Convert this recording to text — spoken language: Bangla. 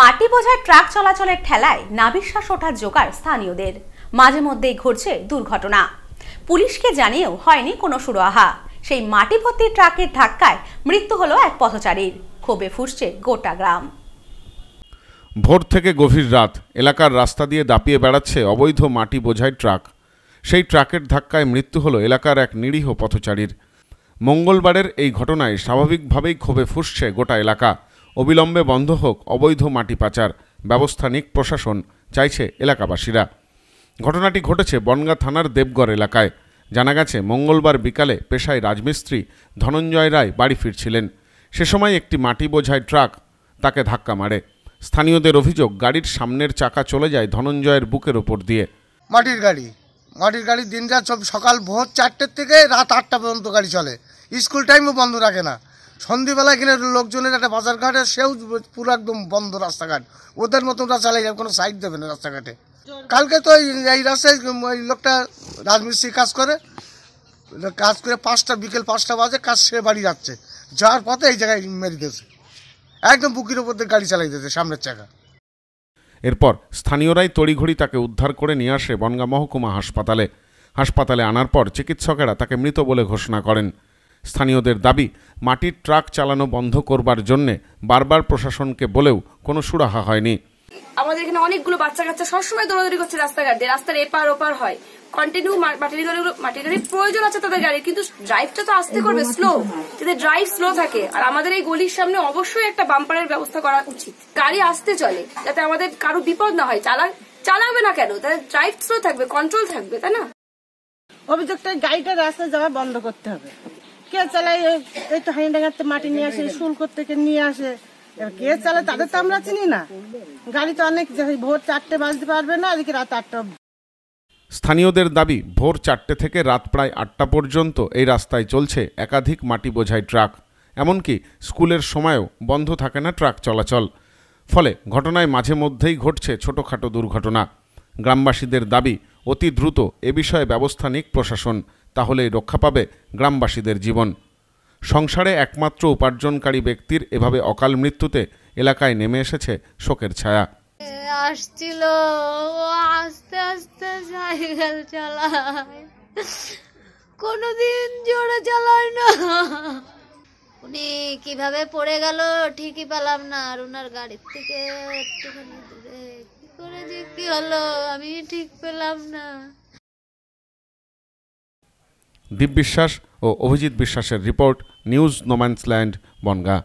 মাটি বোঝায় ট্রাক চলাচলের ঠেলায় নাবিশ্বাস ওঠার জোগাড় স্থানীয়দের মাঝে মধ্যেই ঘটছে দুর্ঘটনা পুলিশকে জানিয়েও হয়নি কোনো সুরাহা সেই মাটি ভর্তি ট্রাকের ধাক্কায় মৃত্যু হলো এক পথচারীর ক্ষোভে ফুসছে গোটা গ্রাম ভোর থেকে গভীর রাত এলাকার রাস্তা দিয়ে দাপিয়ে বেড়াচ্ছে অবৈধ মাটি বোঝাই ট্রাক সেই ট্রাকের ধাক্কায় মৃত্যু হলো এলাকার এক নিরীহ পথচারীর মঙ্গলবারের এই ঘটনায় স্বাভাবিকভাবেই ক্ষোভে ফুসছে গোটা এলাকা অবিলম্বে বন্ধ হোক অবৈধ মাটি পাচার ব্যবস্থা নিক প্রশাসন চাইছে এলাকাবাসীরা ঘটনাটি ঘটেছে বনগা থানার দেবগড় এলাকায় জানা গেছে মঙ্গলবার বিকালে পেশায় রাজমিস্ত্রি ধনঞ্জয় রায় বাড়ি ফিরছিলেন সে সময় একটি মাটি বোঝায় ট্রাক তাকে ধাক্কা মারে স্থানীয়দের অভিযোগ গাড়ির সামনের চাকা চলে যায় ধনঞ্জয়ের বুকের ওপর দিয়ে মাটির গাড়ি মাটির গাড়ি দিন রাত সব সকাল ভোর চারটের থেকে রাত আটটা পর্যন্ত গাড়ি চলে স্কুল টাইমও বন্ধ রাখে না সন্ধ্যেবেলায় কিনে লোকজনের একটা বাজারঘাটে সেও পুরো একদম বন্ধ রাস্তাঘাট ওদের মতন রাস্তা চালাই যাবে কোনো সাইড দেবে না রাস্তাঘাটে কালকে তো এই রাস্তায় ওই লোকটা রাজমিস্ত্রি কাজ করে কাজ করে পাঁচটা বিকেল পাঁচটা বাজে কাজ সে বাড়ি যাচ্ছে যাওয়ার পথে এই জায়গায় মেরে দিয়েছে একদম বুকির ওপর দিয়ে গাড়ি চালাই দিয়েছে সামনের চাকা এরপর স্থানীয়রাই তড়িঘড়ি তাকে উদ্ধার করে নিয়ে আসে বনগা মহকুমা হাসপাতালে হাসপাতালে আনার পর চিকিৎসকেরা তাকে মৃত বলে ঘোষণা করেন স্থানীয়দের দাবি মাটির ট্রাক চালানো বন্ধ করবার জন্যে বারবার প্রশাসনকে বলেও কোনো সুরাহা হয়নি আমাদের এখানে অনেকগুলো বাচ্চা কাচ্চা সবসময় দৌড়াদৌড়ি করছে রাস্তাঘাটে রাস্তার এপার ওপার হয় কন্টিনিউ মাটির গাড়িগুলো মাটির গাড়ির প্রয়োজন আছে তাদের গাড়ি কিন্তু ড্রাইভটা তো আসতে করবে স্লো যাতে ড্রাইভ স্লো থাকে আর আমাদের এই গলির সামনে অবশ্যই একটা বাম্পারের ব্যবস্থা করা উচিত গাড়ি আসতে চলে যাতে আমাদের কারো বিপদ না হয় চালা চালাবে না কেন তাদের ড্রাইভ স্লো থাকবে কন্ট্রোল থাকবে তাই না অভিযোগটা গাড়িটা রাস্তায় যাওয়া বন্ধ করতে হবে কে চালায় এই তো ডাঙাতে মাটি নিয়ে আসে শুল্ক থেকে নিয়ে আসে কে চালায় তাদের তো আমরা চিনি না গাড়ি তো অনেক ভোর চারটে বাজতে পারবে না আজকে রাত আটটা স্থানীয়দের দাবি ভোর চারটে থেকে রাত প্রায় আটটা পর্যন্ত এই রাস্তায় চলছে একাধিক মাটি বোঝাই ট্রাক এমনকি স্কুলের সময়ও বন্ধ থাকে না ট্রাক চলাচল ফলে ঘটনায় মাঝে মধ্যেই ঘটছে ছোটোখাটো দুর্ঘটনা গ্রামবাসীদের দাবি অতি দ্রুত এ বিষয়ে ব্যবস্থা নিক প্রশাসন তাহলেই রক্ষা পাবে গ্রামবাসীদের জীবন সংসারে একমাত্র উপার্জনকারী ব্যক্তির এভাবে অকাল মৃত্যুতে এলাকায় নেমে এসেছে শোকের ছায়া আসছিল আস্তে আস্তে সাইকেল চালায় কোনোদিন জোরে চালায় না উনি কিভাবে পড়ে গেল ঠিকই পেলাম না আর ওনার গাড়ির থেকে একটুখানি দূরে কি করে যে কি হলো আমি ঠিক পেলাম না দীপ বিশ্বাস ও অভিজিৎ বিশ্বাসের রিপোর্ট নিউজ নোম্যান্সল্যান্ড বনগা